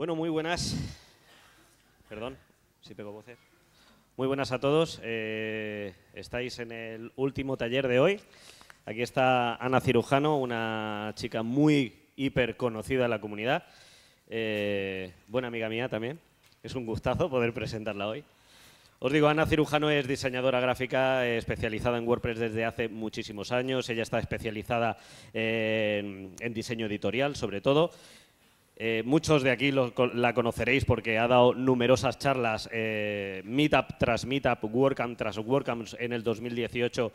Bueno, muy buenas. Perdón, si pego voces. Muy buenas a todos. Eh, estáis en el último taller de hoy. Aquí está Ana Cirujano, una chica muy hiper conocida en la comunidad. Eh, buena amiga mía también. Es un gustazo poder presentarla hoy. Os digo, Ana Cirujano es diseñadora gráfica eh, especializada en WordPress desde hace muchísimos años. Ella está especializada en diseño editorial, sobre todo. Eh, muchos de aquí la conoceréis porque ha dado numerosas charlas, eh, meetup tras meetup, WordCamp tras WordCamp en el 2018,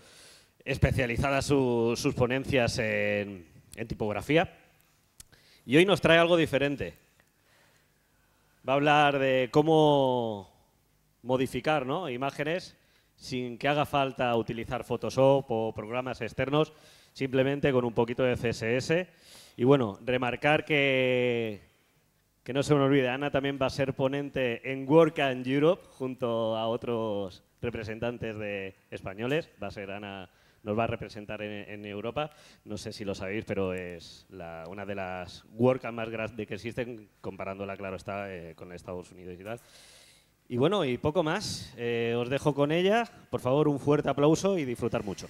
especializadas sus ponencias en, tipografía. Y hoy nos trae algo diferente. Va a hablar de cómo modificar imágenes sin que haga falta utilizar Photoshop o programas externos, simplemente con un poquito de CSS y bueno, remarcar que, que no se me olvide, Ana también va a ser ponente en Work and Europe junto a otros representantes de españoles. Va a ser Ana, nos va a representar en, Europa. No sé si lo sabéis, pero es una de las Work más grandes que existen, comparándola, claro está, eh, con Estados Unidos y tal. Y bueno, y poco más. Eh, os dejo con ella. Por favor, un fuerte aplauso y disfrutar mucho.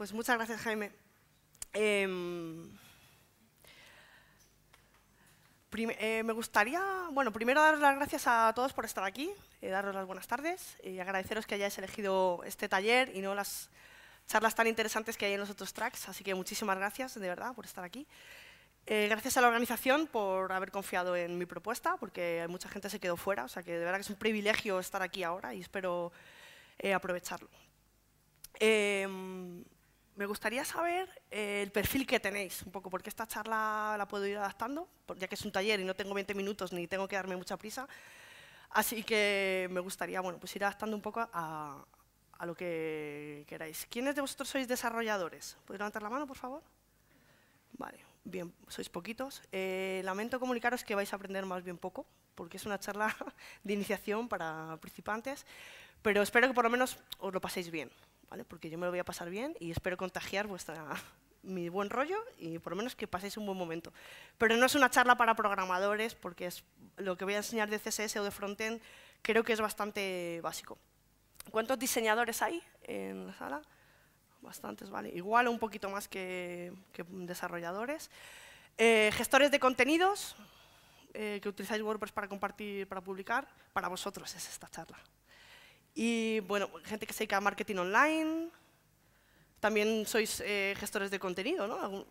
Pues muchas gracias, Jaime. Em, eh, me gustaría, bueno, primero daros las gracias a todos por estar aquí, eh, daros las buenas tardes y agradeceros que hayáis elegido este taller y no las charlas tan interesantes que hay en los otros tracks, así que muchísimas gracias, de verdad, por estar aquí. Eh, gracias a la organización por haber confiado en mi propuesta, porque mucha gente se quedó fuera, o sea que de verdad que es un privilegio estar aquí ahora y espero aprovecharlo. Em, me gustaría saber eh, el perfil que tenéis, un poco, porque esta charla la puedo ir adaptando, ya que es un taller y no tengo 20 minutos ni tengo que darme mucha prisa. Así que me gustaría bueno, pues ir adaptando un poco a, lo que queráis. ¿Quiénes de vosotros sois desarrolladores? ¿Podéis levantar la mano, por favor? Vale, bien, sois poquitos. Eh, lamento comunicaros que vais a aprender más bien poco, porque es una charla de iniciación para participantes pero espero que por lo menos os lo paséis bien. Porque yo me lo voy a pasar bien y espero contagiar vuestra, mi buen rollo y por lo menos que paséis un buen momento. Pero no es una charla para programadores porque es lo que voy a enseñar de CSS o de frontend creo que es bastante básico. ¿Cuántos diseñadores hay en la sala? Bastantes, vale. Igual un poquito más que, desarrolladores. Eh, gestores de contenidos, eh, que utilizáis WordPress para compartir, para publicar. Para vosotros es esta charla. Y bueno, gente que se dedica a marketing online. También sois eh, gestores de contenido, ¿no?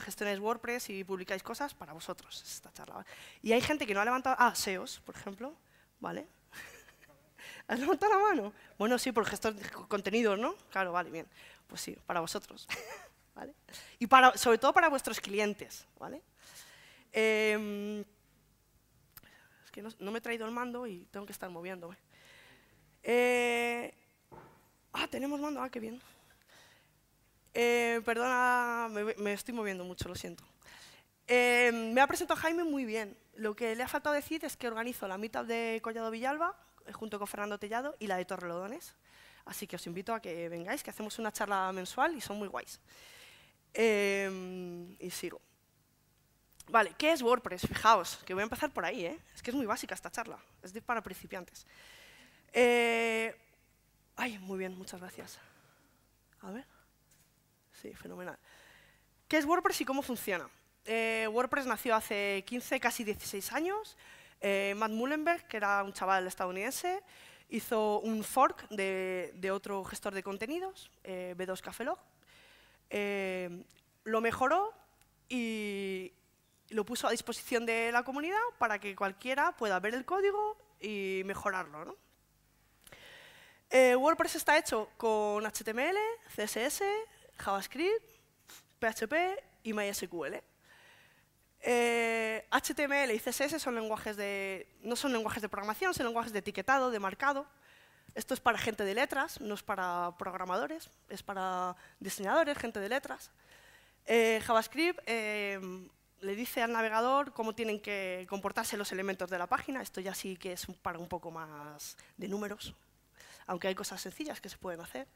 Gestionáis WordPress y publicáis cosas para vosotros, esta charla. Y hay gente que no ha levantado... Ah, SEOs, por ejemplo, ¿vale? ¿Has levantado la mano? Bueno, sí, por gestor de contenido, ¿no? Claro, vale, bien. Pues sí, para vosotros, ¿vale? Y para, sobre todo para vuestros clientes, ¿vale? Em, es que no, no me he traído el mando y tengo que estar moviéndome. Eh, ah, tenemos mando. Ah, qué bien. Eh, perdona, me, estoy moviendo mucho, lo siento. Eh, me ha presentado Jaime muy bien. Lo que le ha faltado decir es que organizo la mitad de Collado Villalba, junto con Fernando Tellado, y la de Torrelodones. Así que os invito a que vengáis, que hacemos una charla mensual y son muy guays. y sigo. Vale, ¿qué es WordPress? Fijaos, que voy a empezar por ahí, ¿eh? Es que es muy básica esta charla, es para principiantes. Eh, ay, muy bien, muchas gracias. A ver. Sí, fenomenal. ¿Qué es WordPress y cómo funciona? Eh, WordPress nació hace 15, casi 16 años. Eh, Matt Mullenberg, que era un chaval estadounidense, hizo un fork de, otro gestor de contenidos, eh, B2 Cafelog. lo mejoró y lo puso a disposición de la comunidad para que cualquiera pueda ver el código y mejorarlo. ¿no? Eh, WordPress está hecho con HTML, CSS, JavaScript, PHP y MySQL. HTML eh, y CSS son lenguajes de, no son lenguajes de programación, son lenguajes de etiquetado, de marcado. Esto es para gente de letras, no es para programadores, es para diseñadores, gente de letras. Eh, JavaScript le dice al navegador cómo tienen que comportarse los elementos de la página. Esto ya sí que es para un poco más de números aunque hay cosas sencillas que se pueden hacer.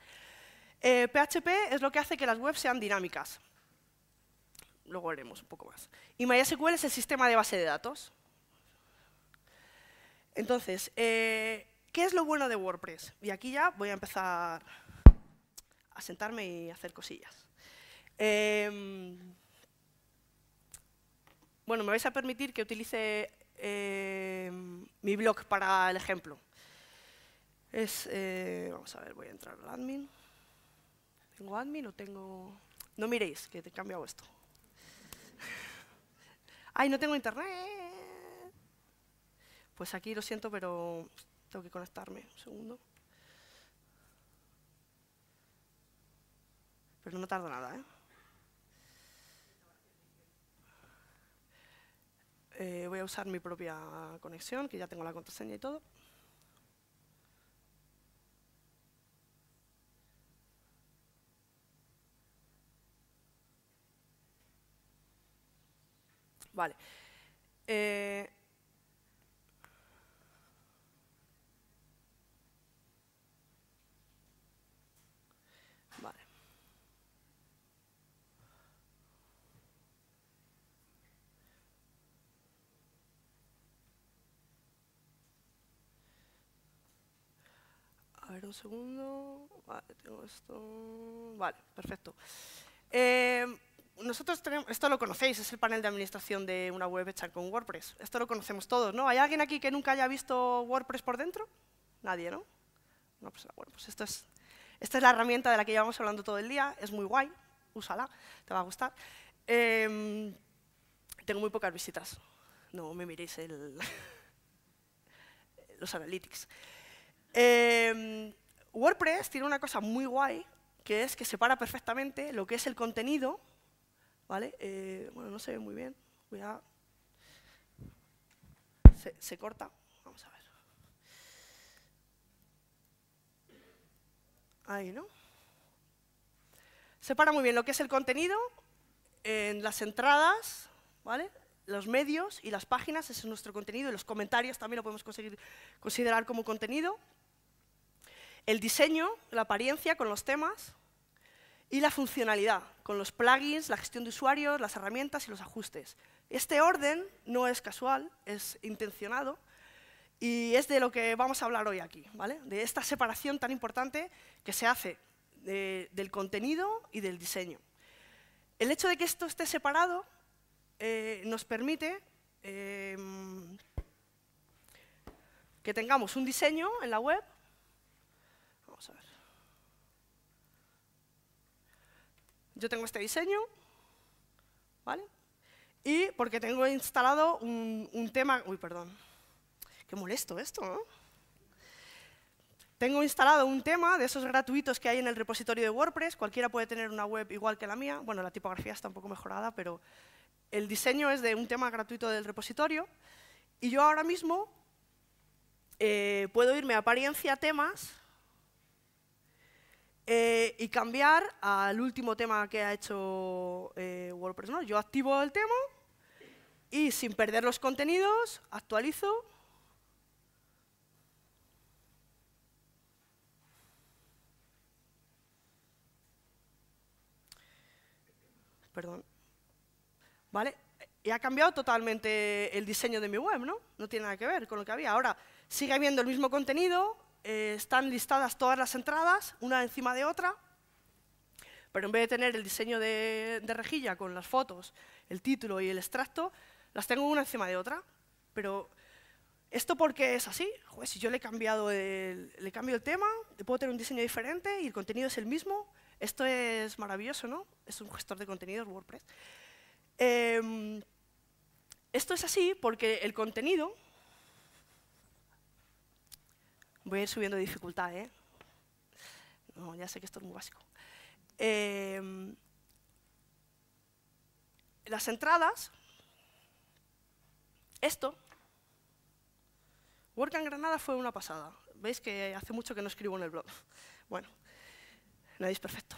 PHP eh, es lo que hace que las webs sean dinámicas. Luego veremos un poco más. Y MySQL es el sistema de base de datos. Entonces, eh, ¿qué es lo bueno de WordPress? Y aquí ya voy a empezar a sentarme y hacer cosillas. Em, bueno, me vais a permitir que utilice em, mi blog para el ejemplo. Es, eh, vamos a ver, voy a entrar al admin. ¿Tengo admin o tengo...? No miréis, que te he cambiado esto. ¡Ay, no tengo internet! Pues aquí lo siento, pero tengo que conectarme. Un segundo. Pero no tardo nada, ¿eh? eh, voy a usar mi propia conexión, que ya tengo la contraseña y todo. Vale. Eh, vale. A ver, un segundo. Vale, tengo esto. Vale, perfecto. Eh, nosotros esto lo conocéis, es el panel de administración de una web hecha con WordPress. Esto lo conocemos todos, ¿no? ¿Hay alguien aquí que nunca haya visto WordPress por dentro? Nadie, ¿no? No, pues, bueno, pues esto es, esta es la herramienta de la que llevamos hablando todo el día, es muy guay, úsala, te va a gustar. Em, tengo muy pocas visitas, no me miréis el los analytics. Em, WordPress tiene una cosa muy guay, que es que separa perfectamente lo que es el contenido ¿Vale? Eh, bueno, no se ve muy bien. Se, corta. Vamos a ver. Ahí, ¿no? Separa muy bien lo que es el contenido en las entradas, ¿vale? los medios y las páginas, ese es nuestro contenido, y los comentarios también lo podemos conseguir, considerar como contenido. El diseño, la apariencia con los temas, y la funcionalidad, con los plugins, la gestión de usuarios, las herramientas y los ajustes. Este orden no es casual, es intencionado y es de lo que vamos a hablar hoy aquí, ¿vale? de esta separación tan importante que se hace del contenido y del diseño. El hecho de que esto esté separado eh, nos permite em, que tengamos un diseño en la web. Vamos a ver. yo tengo este diseño, ¿vale? Y porque tengo instalado un, tema... Uy, perdón. Qué molesto esto, ¿no? Tengo instalado un tema de esos gratuitos que hay en el repositorio de WordPress. Cualquiera puede tener una web igual que la mía. Bueno, la tipografía está un poco mejorada, pero el diseño es de un tema gratuito del repositorio. Y yo ahora mismo eh, puedo irme a apariencia temas eh, y cambiar al último tema que ha hecho eh, WordPress. Yo activo el tema y sin perder los contenidos, actualizo. Perdón. ¿Vale? Y ha cambiado totalmente el diseño de mi web, ¿no? No tiene nada que ver con lo que había. Ahora sigue habiendo el mismo contenido, eh, están listadas todas las entradas, una encima de otra, pero en vez de tener el diseño de, rejilla con las fotos, el título y el extracto, las tengo una encima de otra. Pero ¿Esto porque es así? si yo le, he cambiado el, le cambio el tema, puedo tener un diseño diferente y el contenido es el mismo. Esto es maravilloso, ¿no? Es un gestor de contenidos WordPress. Em, esto es así porque el contenido Voy a ir subiendo de dificultad, ¿eh? No, ya sé que esto es muy básico. Em, las entradas, esto, Work en Granada fue una pasada. Veis que hace mucho que no escribo en el blog. Bueno, nadie es perfecto.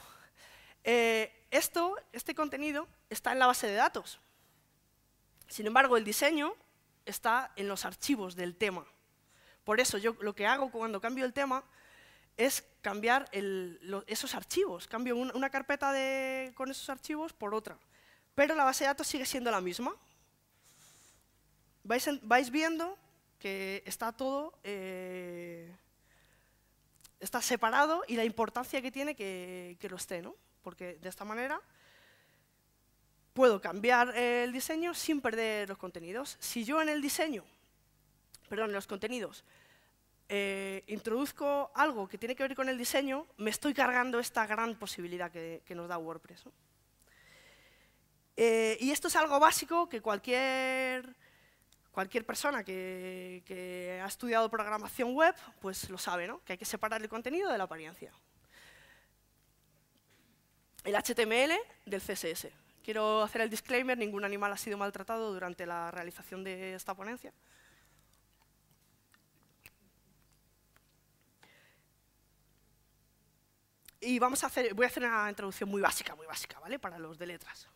Eh, esto, este contenido, está en la base de datos. Sin embargo, el diseño está en los archivos del tema. Por eso yo lo que hago cuando cambio el tema es cambiar esos archivos. Cambio una carpeta con esos archivos por otra. Pero la base de datos sigue siendo la misma. Vais, viendo que está todo eh, está separado y la importancia que tiene que, que lo esté, ¿no? Porque de esta manera puedo cambiar el diseño sin perder los contenidos. Si yo en el diseño perdón, en los contenidos, eh, introduzco algo que tiene que ver con el diseño, me estoy cargando esta gran posibilidad que, nos da WordPress. Eh, y esto es algo básico que cualquier, cualquier persona que, que, ha estudiado programación web pues lo sabe, ¿no? que hay que separar el contenido de la apariencia. El HTML del CSS. Quiero hacer el disclaimer, ningún animal ha sido maltratado durante la realización de esta ponencia. Y vamos a hacer, voy a hacer una introducción muy básica, muy básica, ¿vale? Para los de letras.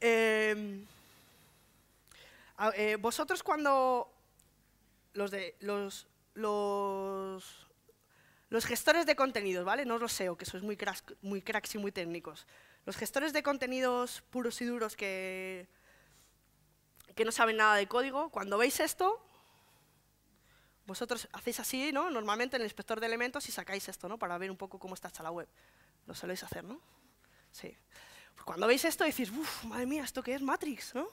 Em, eh, vosotros cuando los de los, los, gestores de contenidos, ¿vale? No os lo sé, o que sois muy cracks, muy cracks y muy técnicos. Los gestores de contenidos puros y duros que, que no saben nada de código, cuando veis esto, vosotros hacéis así, ¿no? Normalmente en el inspector de elementos y sacáis esto, ¿no? Para ver un poco cómo está hecha la web. Lo soléis hacer, ¿no? Sí. Pues cuando veis esto decís, uff, madre mía, ¿esto qué es Matrix, no?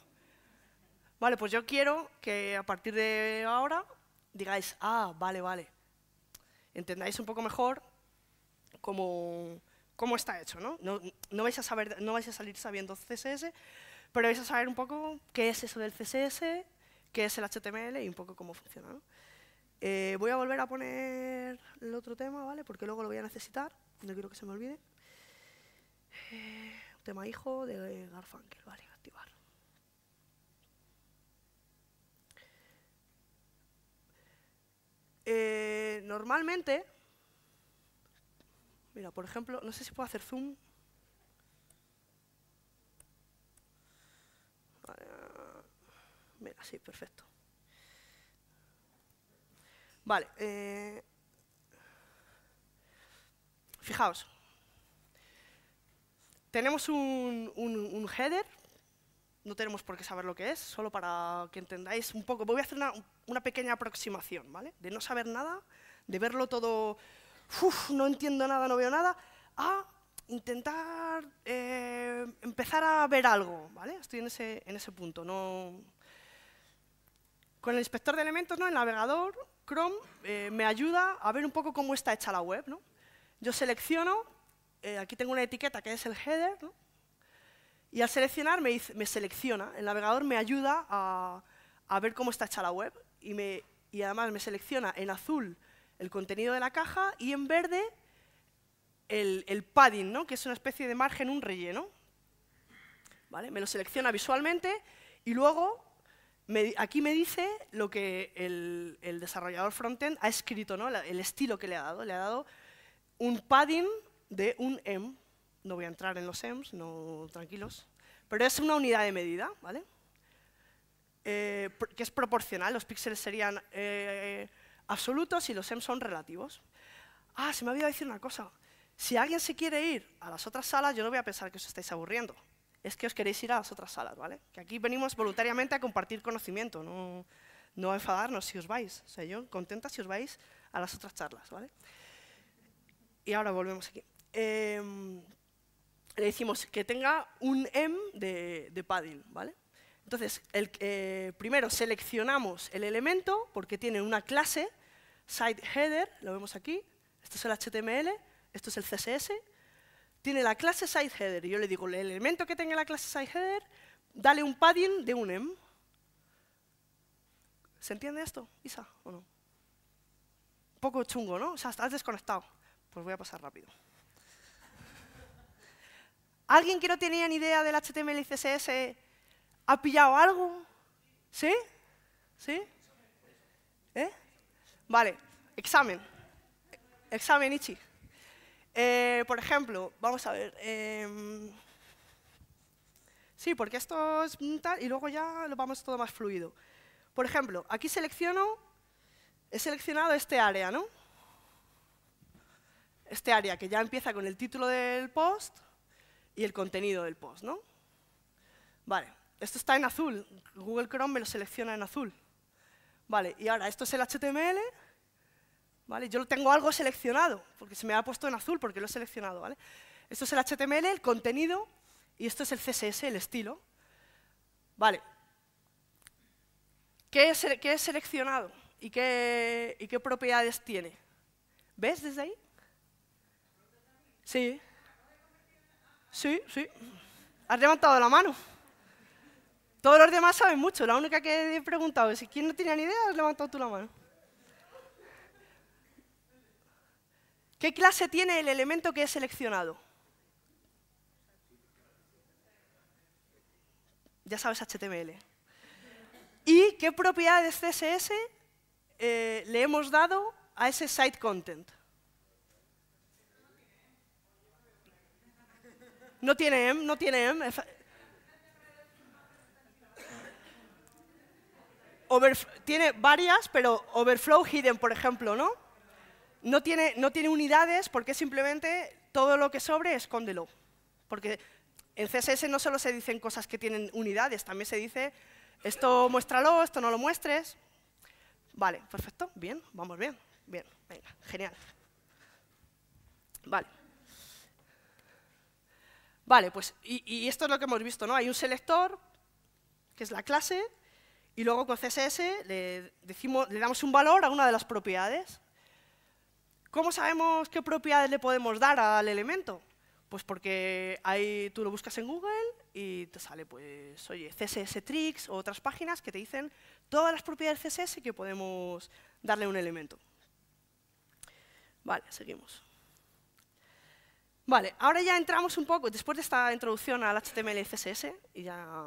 Vale, pues yo quiero que a partir de ahora digáis, ah, vale, vale. Entendáis un poco mejor cómo, cómo está hecho, ¿no? No, vais a saber, no vais a salir sabiendo CSS, pero vais a saber un poco qué es eso del CSS, qué es el HTML y un poco cómo funciona, ¿no? Eh, voy a volver a poner el otro tema, ¿vale? Porque luego lo voy a necesitar, no quiero que se me olvide. Eh, tema hijo de Garfunkel, ¿vale? Activar. Eh, normalmente, mira, por ejemplo, no sé si puedo hacer zoom. Ah, mira, sí, perfecto. Vale. Eh, fijaos. Tenemos un, header. No tenemos por qué saber lo que es, solo para que entendáis un poco. Voy a hacer una, pequeña aproximación, ¿vale? De no saber nada, de verlo todo, no entiendo nada, no veo nada, a intentar eh, empezar a ver algo, ¿vale? Estoy en ese, en ese punto. No... Con el inspector de elementos, ¿no? El navegador, Chrome eh, me ayuda a ver un poco cómo está hecha la web. Yo selecciono, eh, aquí tengo una etiqueta que es el header, y al seleccionar me, me, selecciona. El navegador me ayuda a, ver cómo está hecha la web y, además me selecciona en azul el contenido de la caja y en verde el, padding, ¿no? que es una especie de margen, un relleno. ¿Vale? Me lo selecciona visualmente y luego aquí me dice lo que el, desarrollador frontend ha escrito, ¿no? el estilo que le ha dado. Le ha dado un padding de un M. No voy a entrar en los ems, no, tranquilos. Pero es una unidad de medida, ¿vale? Eh, que es proporcional. Los píxeles serían eh, absolutos y los ems son relativos. Ah, se me había decir una cosa. Si alguien se quiere ir a las otras salas, yo no voy a pensar que os estáis aburriendo es que os queréis ir a las otras salas, ¿vale? Que aquí venimos voluntariamente a compartir conocimiento, no, no a enfadarnos si os vais. O sea, yo contenta si os vais a las otras charlas, ¿vale? Y ahora volvemos aquí. Em, le decimos que tenga un M de, de paddle, ¿vale? Entonces, eh, primero seleccionamos el elemento porque tiene una clase, site header, lo vemos aquí, esto es el HTML, esto es el CSS, tiene la clase size header. yo le digo, el elemento que tenga la clase header, dale un padding de un em. ¿Se entiende esto, Isa, o no? Un poco chungo, ¿no? O sea, estás desconectado. Pues voy a pasar rápido. ¿Alguien que no tenía ni idea del HTML y CSS ha pillado algo? ¿Sí? ¿Sí? ¿Eh? Vale, examen. Examen, Ichi. Eh, por ejemplo, vamos a ver. Em, sí, porque esto es mm, tal, y luego ya lo vamos todo más fluido. Por ejemplo, aquí selecciono, he seleccionado este área, ¿no? Este área que ya empieza con el título del post y el contenido del post, ¿no? Vale, esto está en azul. Google Chrome me lo selecciona en azul. Vale, y ahora esto es el HTML ¿vale? Yo tengo algo seleccionado, porque se me ha puesto en azul porque lo he seleccionado, ¿vale? Esto es el HTML, el contenido, y esto es el CSS, el estilo. Vale. ¿Qué he, seleccionado y qué, propiedades tiene? ¿Ves desde ahí? Sí. Sí, sí. Has levantado la mano. Todos los demás saben mucho. La única que he preguntado es, ¿quién no tenía ni idea? Has levantado tú la mano. ¿Qué clase tiene el elemento que he seleccionado? Ya sabes HTML. ¿Y qué propiedades CSS eh, le hemos dado a ese site content? No tiene M, no tiene M. tiene varias, pero overflow hidden, por ejemplo, ¿no? No tiene, unidades porque simplemente todo lo que sobre, escóndelo. Porque en CSS no solo se dicen cosas que tienen unidades, también se dice esto muéstralo, esto no lo muestres. Vale, perfecto, bien, vamos bien, bien, venga, genial. Vale. Vale, pues, y, y, esto es lo que hemos visto, ¿no? Hay un selector, que es la clase, y luego con CSS le, decimos, le damos un valor a una de las propiedades. ¿Cómo sabemos qué propiedades le podemos dar al elemento? Pues porque ahí tú lo buscas en Google y te sale, pues, oye, CSS Tricks o otras páginas que te dicen todas las propiedades CSS que podemos darle a un elemento. Vale, seguimos. Vale, ahora ya entramos un poco, después de esta introducción al HTML y CSS, y ya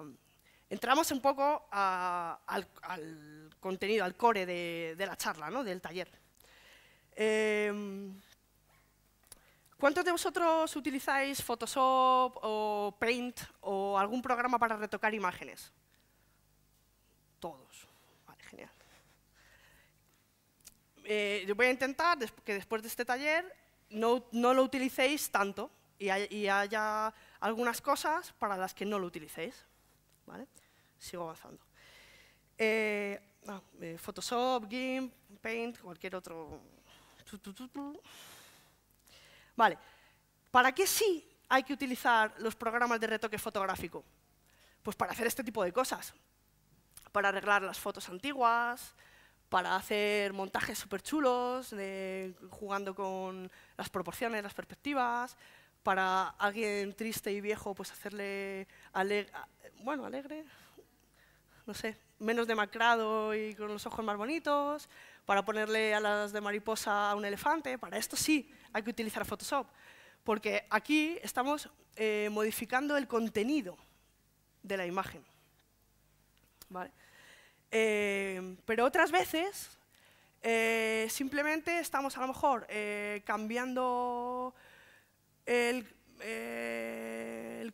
entramos un poco al, contenido, al core de, de la charla, ¿no? del taller. Em, ¿Cuántos de vosotros utilizáis Photoshop o Paint o algún programa para retocar imágenes? Todos. Vale, genial. Eh, yo voy a intentar que después de este taller no, lo utilicéis tanto y, haya algunas cosas para las que no lo utilicéis. ¿vale? Sigo avanzando. Eh, ah, eh, Photoshop, GIMP, Paint, cualquier otro Vale, ¿para qué sí hay que utilizar los programas de retoque fotográfico? Pues para hacer este tipo de cosas. Para arreglar las fotos antiguas, para hacer montajes súper chulos, jugando con las proporciones, las perspectivas, para alguien triste y viejo, pues hacerle alegre, bueno, alegre, no sé, menos demacrado y con los ojos más bonitos, para ponerle alas de mariposa a un elefante, para esto sí hay que utilizar Photoshop, porque aquí estamos eh, modificando el contenido de la imagen. Eh, pero otras veces eh, simplemente estamos a lo mejor cambiando el,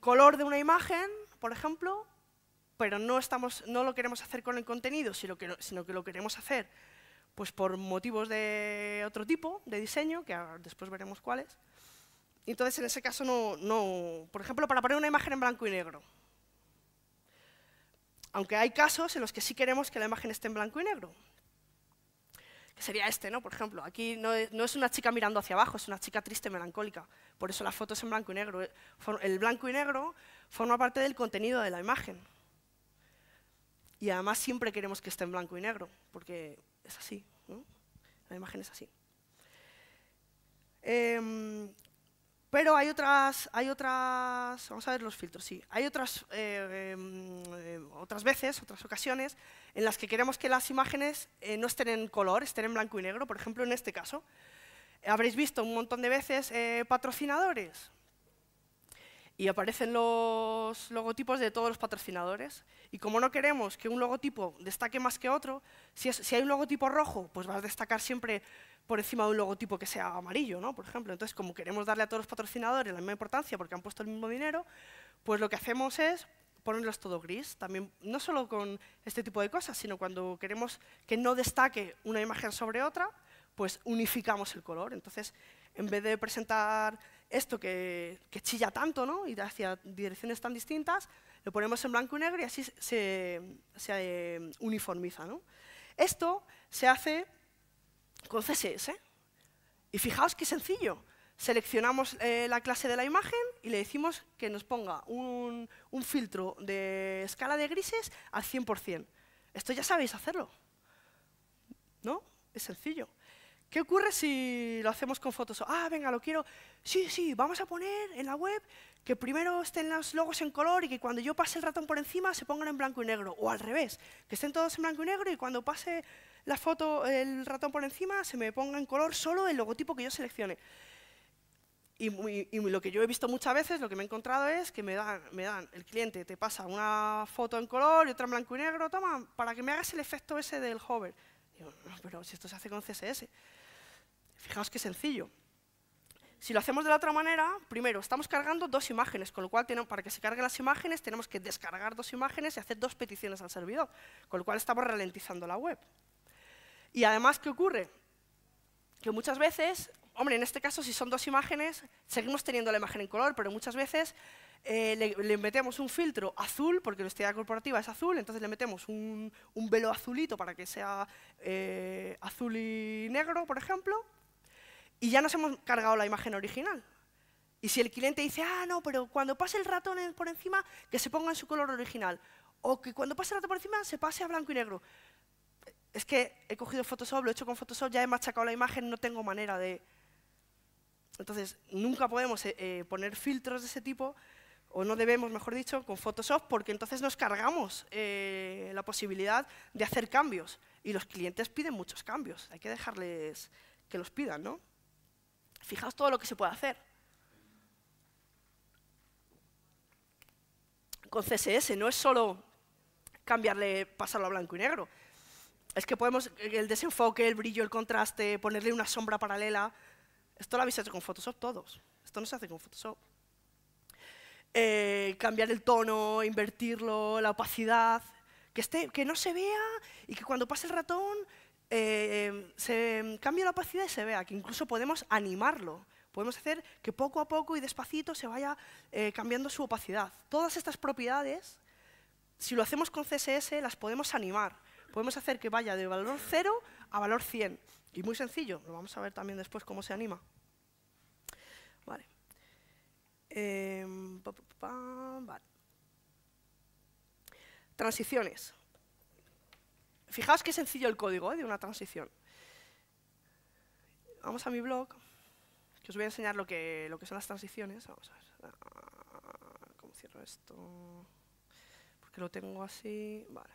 color de una imagen, por ejemplo, pero no, estamos, no lo queremos hacer con el contenido, sino que lo queremos hacer pues por motivos de otro tipo, de diseño, que después veremos cuáles. Entonces, en ese caso, no, no, por ejemplo, para poner una imagen en blanco y negro. Aunque hay casos en los que sí queremos que la imagen esté en blanco y negro. Que sería este, ¿no? Por ejemplo, aquí no, no es una chica mirando hacia abajo, es una chica triste, melancólica. Por eso la foto es en blanco y negro. El blanco y negro forma parte del contenido de la imagen. Y además siempre queremos que esté en blanco y negro, porque es así. ¿no? La imagen es así. Em, pero hay otras, hay otras, vamos a ver los filtros, sí. Hay otras, eh, em, em, otras veces, otras ocasiones, en las que queremos que las imágenes eh, no estén en color, estén en blanco y negro. Por ejemplo, en este caso, eh, habréis visto un montón de veces patrocinadores, y aparecen los logotipos de todos los patrocinadores. Y como no queremos que un logotipo destaque más que otro, si, si, hay un logotipo rojo, pues va a destacar siempre por encima de un logotipo que sea amarillo, ¿no? por ejemplo. Entonces, como queremos darle a todos los patrocinadores la misma importancia porque han puesto el mismo dinero, pues lo que hacemos es ponerlos todo gris. También, no solo con este tipo de cosas, sino cuando queremos que no destaque una imagen sobre otra, pues unificamos el color. Entonces, en vez de presentar esto que, chilla tanto ¿no? y hacia direcciones tan distintas, lo ponemos en blanco y negro y así se, eh, uniformiza. ¿no? Esto se hace con CSS. ¿eh? Y fijaos qué sencillo. Seleccionamos eh, la clase de la imagen y le decimos que nos ponga un, un filtro de escala de grises al 100%. Esto ya sabéis hacerlo. ¿No? Es sencillo. ¿Qué ocurre si lo hacemos con fotos? Ah, venga, lo quiero. Sí, sí, vamos a poner en la web que primero estén los logos en color y que cuando yo pase el ratón por encima se pongan en blanco y negro. O al revés, que estén todos en blanco y negro y cuando pase la foto, el ratón por encima, se me ponga en color solo el logotipo que yo seleccione. Y, lo que yo he visto muchas veces, lo que me he encontrado es que me dan, me dan, el cliente te pasa una foto en color y otra en blanco y negro, toma, para que me hagas el efecto ese del hover. pero si esto se hace con CSS. Fijaos qué sencillo. Si lo hacemos de la otra manera, primero, estamos cargando dos imágenes, con lo cual para que se carguen las imágenes tenemos que descargar dos imágenes y hacer dos peticiones al servidor, con lo cual estamos ralentizando la web. Y además, ¿qué ocurre? Que muchas veces, hombre, en este caso si son dos imágenes, seguimos teniendo la imagen en color, pero muchas veces eh, le, metemos un filtro azul, porque la historia corporativa es azul, entonces le metemos un, velo azulito para que sea eh, azul y negro, por ejemplo, y ya nos hemos cargado la imagen original. Y si el cliente dice, ah, no, pero cuando pase el ratón por encima, que se ponga en su color original. O que cuando pase el ratón por encima, se pase a blanco y negro. Es que he cogido Photoshop, lo he hecho con Photoshop, ya he machacado la imagen, no tengo manera de... Entonces, nunca podemos eh, eh, poner filtros de ese tipo, o no debemos, mejor dicho, con Photoshop, porque entonces nos cargamos eh, la posibilidad de hacer cambios. Y los clientes piden muchos cambios, hay que dejarles que los pidan, ¿no? Fijaos todo lo que se puede hacer. Con CSS no es solo cambiarle, pasarlo a blanco y negro. Es que podemos el desenfoque, el brillo, el contraste, ponerle una sombra paralela. Esto lo habéis hecho con Photoshop todos. Esto no se hace con Photoshop. Eh, cambiar el tono, invertirlo, la opacidad, que, que no se vea y que cuando pase el ratón eh, se cambia la opacidad y se vea, que incluso podemos animarlo. Podemos hacer que poco a poco y despacito se vaya eh, cambiando su opacidad. Todas estas propiedades, si lo hacemos con CSS, las podemos animar. Podemos hacer que vaya de valor 0 a valor 100. Y muy sencillo, lo vamos a ver también después cómo se anima. Em, Transiciones. Fijaos qué sencillo el código ¿eh? de una transición. Vamos a mi blog, que os voy a enseñar lo que, lo que son las transiciones. Vamos a ver. Ah, ¿Cómo cierro esto? Porque lo tengo así. Vale.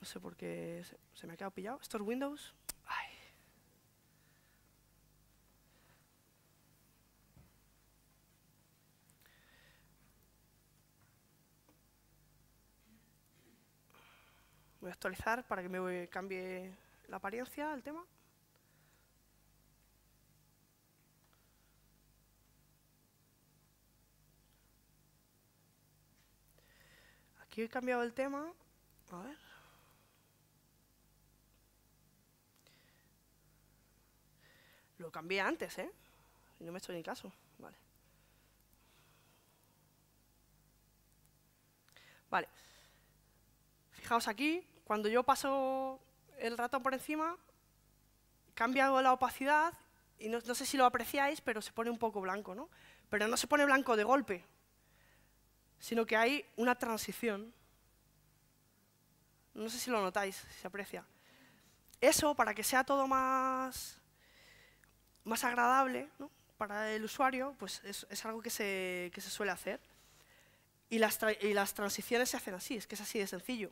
No sé por qué se, me ha quedado pillado. ¿Esto es Windows? Voy a actualizar para que me cambie la apariencia al tema. Aquí he cambiado el tema. A ver. Lo cambié antes, ¿eh? Y no me estoy ni caso. Vale. Vale. Fijaos aquí, cuando yo paso el ratón por encima, cambia la opacidad y no, sé si lo apreciáis, pero se pone un poco blanco, ¿no? Pero no se pone blanco de golpe, sino que hay una transición. No sé si lo notáis, si se aprecia. Eso, para que sea todo más, más agradable para el usuario, pues es, algo que se, suele hacer. Y las, y las transiciones se hacen así, es que es así de sencillo.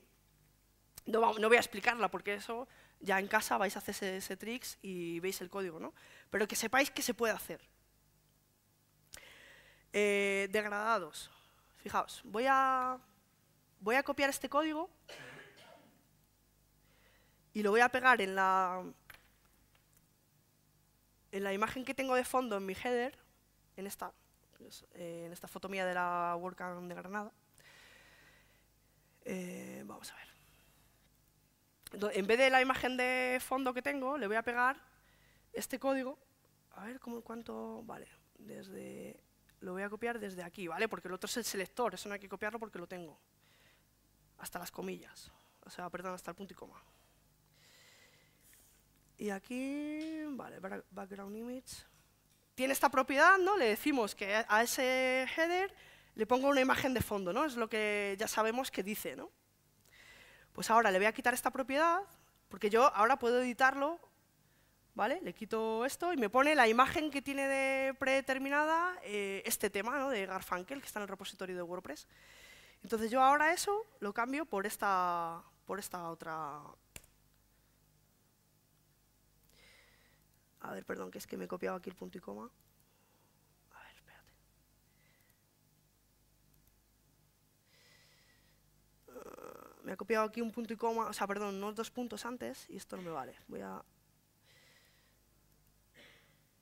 No, voy a explicarla porque eso ya en casa vais a hacer ese, tricks y veis el código, ¿no? Pero que sepáis que se puede hacer. Eh, degradados. Fijaos, voy a, voy a copiar este código y lo voy a pegar en la, en la imagen que tengo de fondo en mi header, en esta, en esta foto mía de la WordCamp de Granada. Eh, vamos a ver en vez de la imagen de fondo que tengo, le voy a pegar este código. A ver, ¿cómo, ¿cuánto? Vale, desde, lo voy a copiar desde aquí, ¿vale? Porque el otro es el selector, eso no hay que copiarlo porque lo tengo. Hasta las comillas, o sea, perdón, hasta el punto y coma. Y aquí, vale, background image. Tiene esta propiedad, ¿no? Le decimos que a ese header le pongo una imagen de fondo, ¿no? Es lo que ya sabemos que dice, ¿no? Pues ahora le voy a quitar esta propiedad, porque yo ahora puedo editarlo, ¿vale? Le quito esto y me pone la imagen que tiene de predeterminada eh, este tema ¿no? de Garfunkel, que está en el repositorio de WordPress. Entonces yo ahora eso lo cambio por esta, por esta otra... A ver, perdón, que es que me he copiado aquí el punto y coma. me ha copiado aquí un punto y coma, o sea, perdón, no dos puntos antes, y esto no me vale. Voy a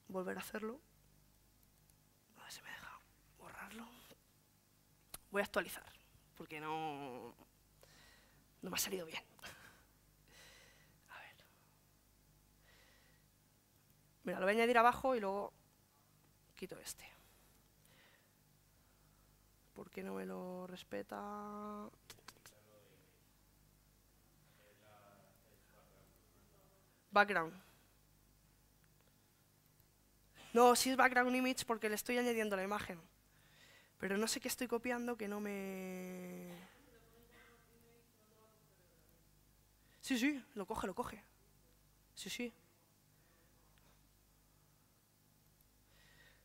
volver a hacerlo. A ver si me deja borrarlo. Voy a actualizar, porque no, no me ha salido bien. A ver. Mira, lo voy a añadir abajo y luego quito este. ¿Por qué no me lo respeta? background. No, sí es background image porque le estoy añadiendo la imagen. Pero no sé qué estoy copiando que no me... Sí, sí, lo coge, lo coge. Sí, sí.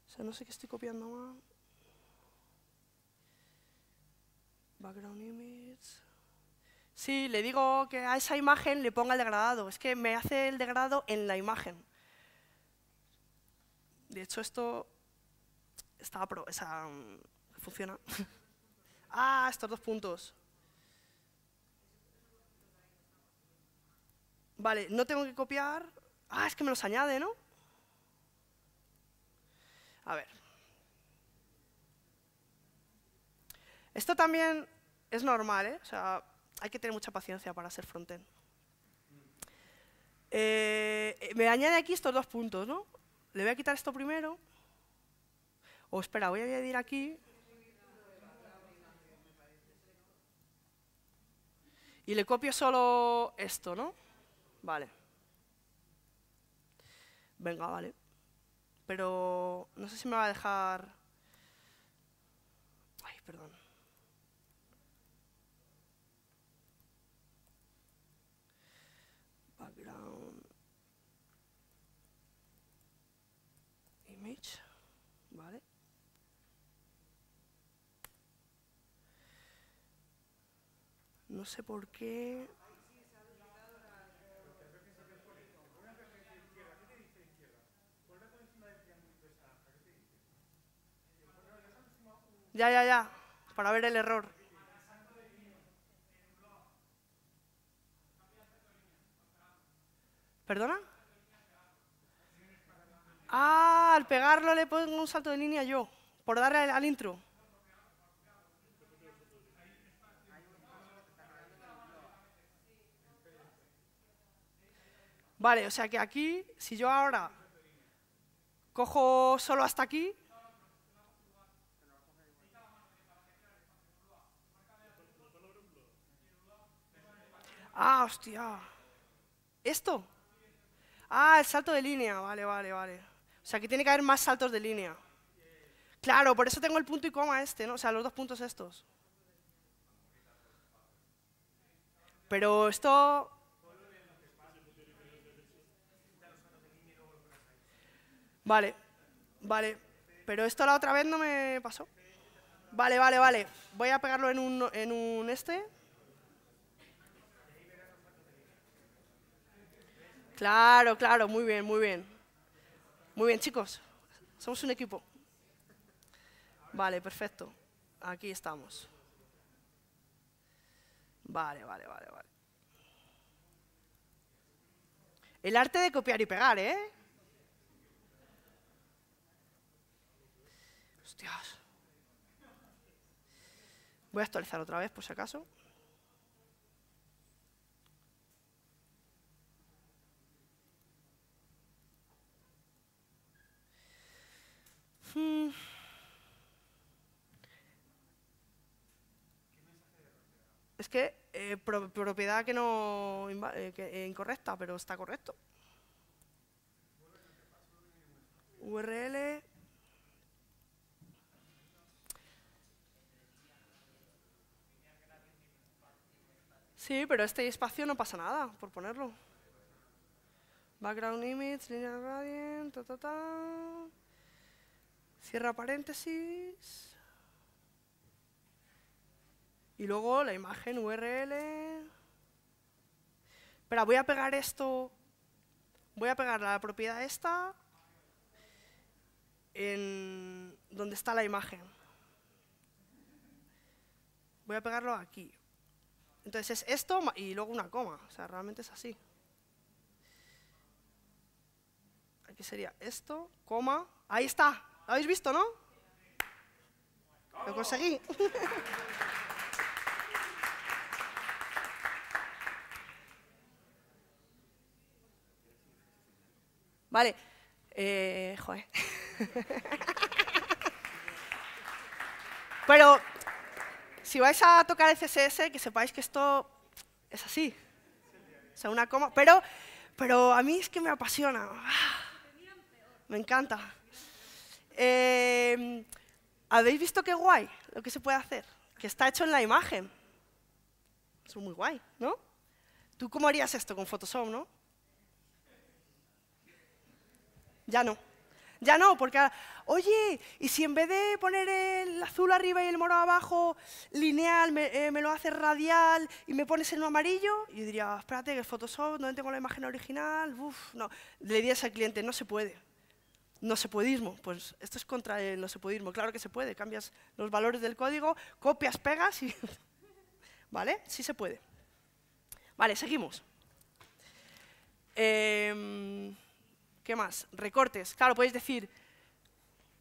O sea, no sé qué estoy copiando más. Background image. Sí, le digo que a esa imagen le ponga el degradado. Es que me hace el degradado en la imagen. De hecho, esto está pro, mm, funciona. ah, estos dos puntos. Vale, no tengo que copiar. Ah, es que me los añade, ¿no? A ver. Esto también es normal, ¿eh? O sea, hay que tener mucha paciencia para ser frontend. Eh, me añade aquí estos dos puntos, ¿no? Le voy a quitar esto primero. O espera, voy a añadir aquí. Y le copio solo esto, ¿no? Vale. Venga, vale. Pero no sé si me va a dejar... Ay, perdón. No sé por qué. Ya, ya, ya, para ver el error. ¿Perdona? Ah, al pegarlo le pongo un salto de línea yo, por darle al, al intro. Vale, o sea que aquí, si yo ahora cojo solo hasta aquí... Ah, hostia. ¿Esto? Ah, el salto de línea. Vale, vale, vale. O sea, aquí tiene que haber más saltos de línea. Claro, por eso tengo el punto y coma este, ¿no? O sea, los dos puntos estos. Pero esto Vale, vale. Pero esto la otra vez no me pasó. Vale, vale, vale. Voy a pegarlo en un, en un este. Claro, claro, muy bien, muy bien. Muy bien, chicos. Somos un equipo. Vale, perfecto. Aquí estamos. Vale, vale, vale, vale. El arte de copiar y pegar, ¿eh? Dios. Voy a actualizar otra vez por si acaso. Hmm. Es que eh, propiedad que no eh, eh, incorrecta, pero está correcto. URL Sí, pero este espacio no pasa nada por ponerlo. Background image, linear gradient, ta, ta, ta. Cierra paréntesis. Y luego la imagen URL. Pero voy a pegar esto, voy a pegar la propiedad esta en donde está la imagen. Voy a pegarlo aquí. Entonces es esto y luego una coma. O sea, realmente es así. Aquí sería esto, coma. Ahí está. ¿Lo habéis visto, no? Lo conseguí. vale. Eh, joder. Pero si vais a tocar el CSS, que sepáis que esto es así. O sea, una coma. Pero, pero a mí es que me apasiona. Me encanta. Eh, ¿Habéis visto qué guay lo que se puede hacer? Que está hecho en la imagen. Es muy guay, ¿no? ¿Tú cómo harías esto con Photoshop, no? Ya no. Ya no, porque, oye, ¿y si en vez de poner el azul arriba y el morado abajo, lineal, me, eh, lo haces radial y me pones en amarillo? Y yo diría, espérate, que es Photoshop, ¿dónde tengo la imagen original? Uf, no. Le dirías al cliente, no se puede. No se puedeismo. Pues esto es contra el no se puedeismo. Claro que se puede. Cambias los valores del código, copias, pegas y... ¿Vale? Sí se puede. Vale, seguimos. Em, ¿Qué más? Recortes. Claro, podéis decir,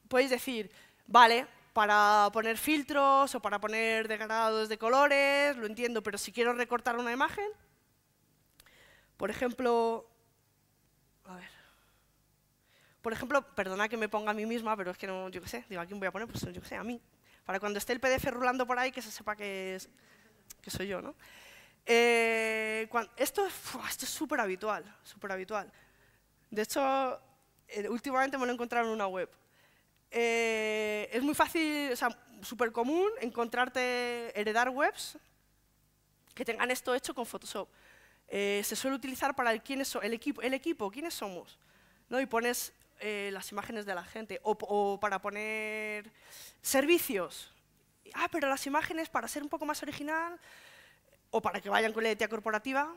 podéis decir, vale, para poner filtros o para poner degradados de colores, lo entiendo, pero si quiero recortar una imagen, por ejemplo, a ver, por ejemplo, perdona que me ponga a mí misma, pero es que no, yo qué sé, digo, ¿a quién voy a poner? Pues yo qué sé, a mí. Para cuando esté el PDF rulando por ahí, que se sepa que, que soy yo, ¿no? Eh, esto, esto es súper habitual, súper habitual. De hecho, eh, últimamente me lo he encontrado en una web. Eh, es muy fácil, o sea, súper común encontrarte, heredar webs que tengan esto hecho con Photoshop. Eh, se suele utilizar para el, quién el, equipo, quiénes somos. ¿no? Y pones las imágenes de la gente. O, o, para poner servicios. Ah, pero las imágenes, para ser un poco más original, o para que vayan con la identidad corporativa,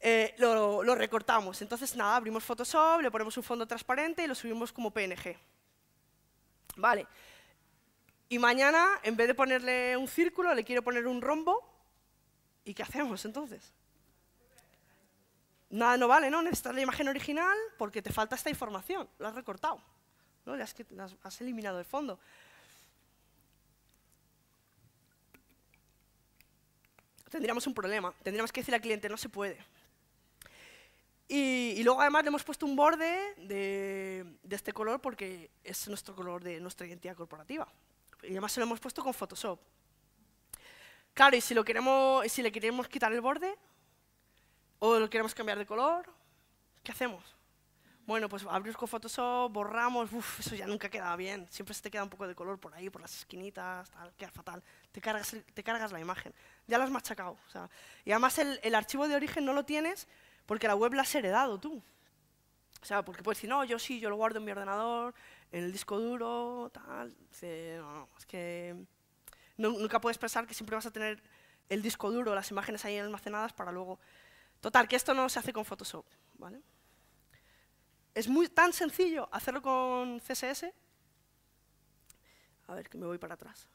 eh, lo, recortamos. Entonces, nada, abrimos Photoshop, le ponemos un fondo transparente y lo subimos como PNG. Vale. Y mañana, en vez de ponerle un círculo, le quiero poner un rombo. ¿Y qué hacemos entonces? Nada no vale, ¿no? Necesitas la imagen original porque te falta esta información. lo has recortado, ¿no? has, eliminado el fondo. Tendríamos un problema. Tendríamos que decir al cliente, no se puede. Y, luego además le hemos puesto un borde de, este color porque es nuestro color de nuestra identidad corporativa. Y además se lo hemos puesto con Photoshop. Claro, y si, lo queremos, si le queremos quitar el borde o lo queremos cambiar de color, ¿qué hacemos? Bueno, pues abrimos con Photoshop, borramos, uff, eso ya nunca queda bien. Siempre se te queda un poco de color por ahí, por las esquinitas, tal, queda fatal. Te cargas, te cargas la imagen. Ya la has machacado. O y además el archivo de origen no lo tienes porque la web la has heredado tú. O sea, porque puedes decir, no, yo sí, yo lo guardo en mi ordenador, en el disco duro, tal. no, es que nunca puedes pensar que siempre vas a tener el disco duro, las imágenes ahí almacenadas para luego... Total, que esto no se hace con Photoshop, ¿vale? Es muy tan sencillo hacerlo con CSS. A ver, que me voy para atrás.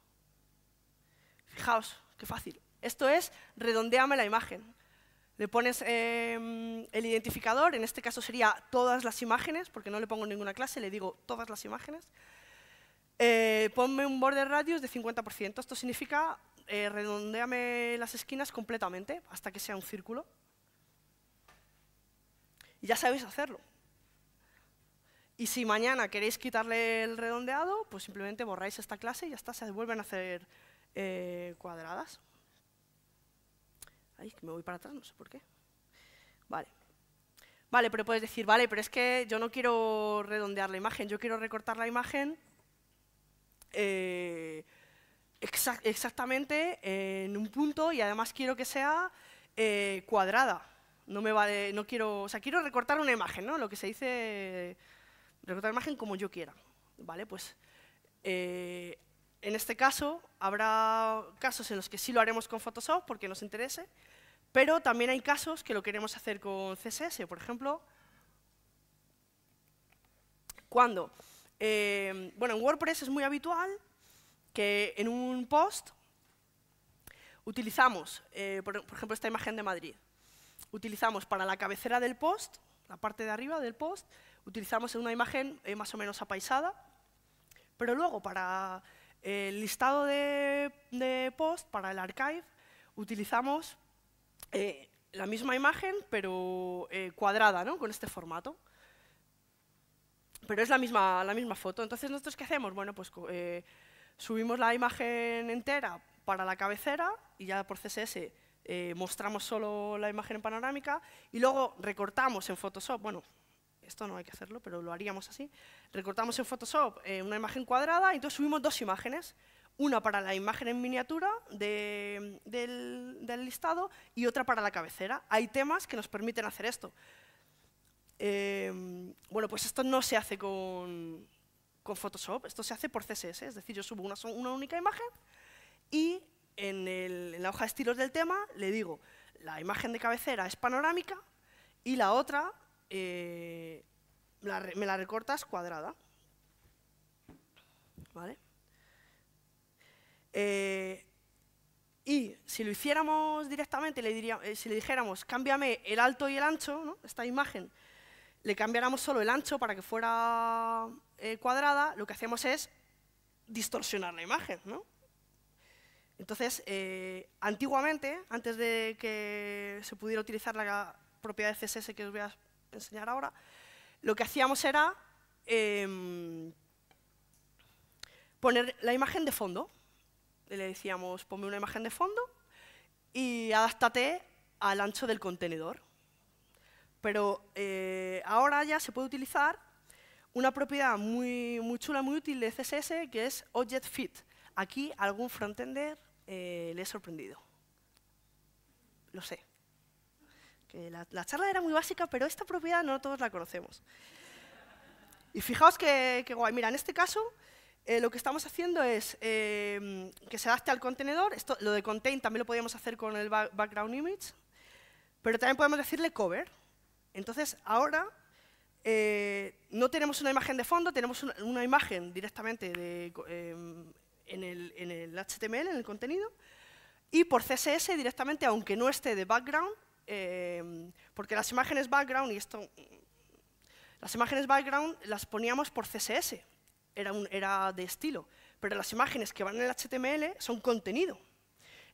Fijaos, qué fácil. Esto es redondeame la imagen. Le pones em, el identificador, en este caso sería todas las imágenes, porque no le pongo ninguna clase, le digo todas las imágenes. Eh, ponme un border radius de 50%. Esto significa eh, redondeame las esquinas completamente hasta que sea un círculo. Y ya sabéis hacerlo. Y si mañana queréis quitarle el redondeado, pues simplemente borráis esta clase y ya está, se vuelven a hacer eh, cuadradas. Ay, me voy para atrás, no sé por qué. Vale. Vale, pero puedes decir, vale, pero es que yo no quiero redondear la imagen, yo quiero recortar la imagen eh, exactamente en un punto y además quiero que sea eh, cuadrada. No me vale, no quiero, o sea, quiero recortar una imagen, ¿no? Lo que se dice, recortar la imagen como yo quiera. Vale, pues eh, en este caso, habrá casos en los que sí lo haremos con Photoshop porque nos interese, pero también hay casos que lo queremos hacer con CSS, por ejemplo, cuando, eh, bueno, en WordPress es muy habitual que en un post utilizamos, eh, por, ejemplo, esta imagen de Madrid, utilizamos para la cabecera del post, la parte de arriba del post, utilizamos una imagen eh, más o menos apaisada, pero luego para el listado de, post para el archive utilizamos eh, la misma imagen, pero eh, cuadrada, ¿no? con este formato. Pero es la misma, la misma foto. Entonces, ¿nosotros qué hacemos? Bueno, pues eh, subimos la imagen entera para la cabecera y ya por CSS mostramos solo la imagen en panorámica y luego recortamos en Photoshop, bueno, esto no hay que hacerlo, pero lo haríamos así, recortamos en Photoshop eh, una imagen cuadrada y entonces subimos dos imágenes, una para la imagen en miniatura del, listado y otra para la cabecera. Hay temas que nos permiten hacer esto. Em, bueno, pues esto no se hace con, Photoshop, esto se hace por CSS, es decir, yo subo una, una única imagen y en, en la hoja de estilos del tema le digo, la imagen de cabecera es panorámica y la otra eh, me la recortas cuadrada. ¿Vale? Eh, y si lo hiciéramos directamente, le diría, eh, si le dijéramos, cámbiame el alto y el ancho, ¿no? esta imagen, le cambiáramos solo el ancho para que fuera cuadrada, lo que hacemos es distorsionar la imagen. Entonces, antiguamente, antes de que se pudiera utilizar la propiedad de CSS que os voy a enseñar ahora, lo que hacíamos era em, poner la imagen de fondo. le decíamos, ponme una imagen de fondo y adáptate al ancho del contenedor. Pero eh, ahora ya se puede utilizar una propiedad muy, muy chula, muy útil de CSS, que es Object Fit. Aquí algún frontender eh, le he sorprendido. Lo sé la, charla era muy básica, pero esta propiedad no todos la conocemos. Y fijaos que, guay, mira, en este caso eh, lo que estamos haciendo es eh, que se adapte al contenedor, Esto, lo de contain también lo podíamos hacer con el background image, pero también podemos decirle cover. Entonces ahora eh, no tenemos una imagen de fondo, tenemos una, imagen directamente en el HTML, en el contenido, y por CSS directamente, aunque no esté de background, Em, porque las imágenes background, y esto, las imágenes background las poníamos por CSS, era, un, era de estilo, pero las imágenes que van en el HTML son contenido.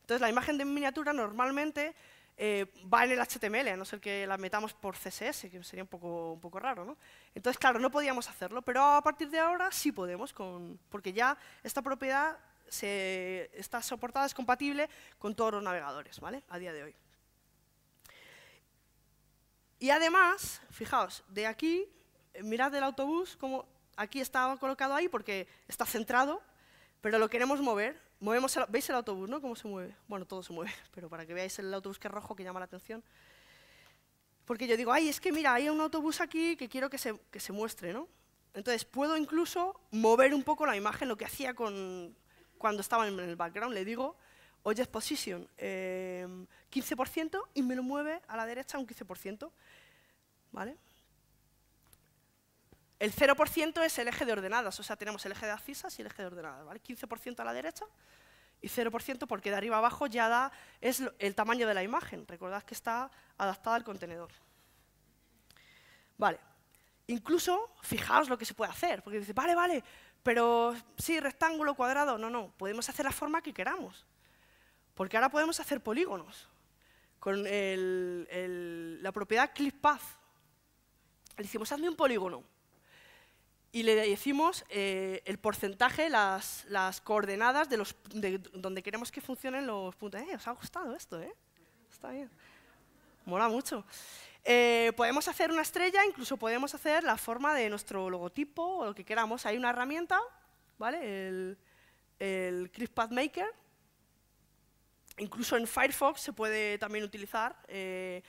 Entonces la imagen de miniatura normalmente eh, va en el HTML, a no ser que la metamos por CSS, que sería un poco, un poco raro, ¿no? Entonces, claro, no podíamos hacerlo, pero a partir de ahora sí podemos, con, porque ya esta propiedad se, está soportada, es compatible con todos los navegadores, ¿vale? A día de hoy. Y además, fijaos, de aquí, mirad el autobús, como aquí estaba colocado ahí porque está centrado, pero lo queremos mover. Movemos ¿Veis el autobús, no? ¿Cómo se mueve? Bueno, todo se mueve, pero para que veáis el autobús que es rojo, que llama la atención. Porque yo digo, ay, es que mira, hay un autobús aquí que quiero que se, que se muestre, ¿no? Entonces, puedo incluso mover un poco la imagen, lo que hacía con, cuando estaba en el background, le digo, oyes Position, 15%, em, y me lo mueve a la derecha un 15%. ¿Vale? El 0% es el eje de ordenadas, o sea, tenemos el eje de abscisas y el eje de ordenadas, ¿vale? 15% a la derecha y 0% porque de arriba abajo ya da, es el tamaño de la imagen. Recordad que está adaptada al contenedor. Vale. Incluso, fijaos lo que se puede hacer, porque dice, vale, vale, pero sí, rectángulo, cuadrado, no, no, podemos hacer la forma que queramos. Porque ahora podemos hacer polígonos con la propiedad Path. Le decimos, hazme un polígono. Y le decimos eh, el porcentaje, las, coordenadas de, los, donde queremos que funcionen los puntos. Eh, os ha gustado esto, ¿eh? Está bien. Mola mucho. Eh, podemos hacer una estrella, incluso podemos hacer la forma de nuestro logotipo o lo que queramos. Hay una herramienta, ¿vale? El, el Path Maker, incluso en Firefox se puede también utilizar eh,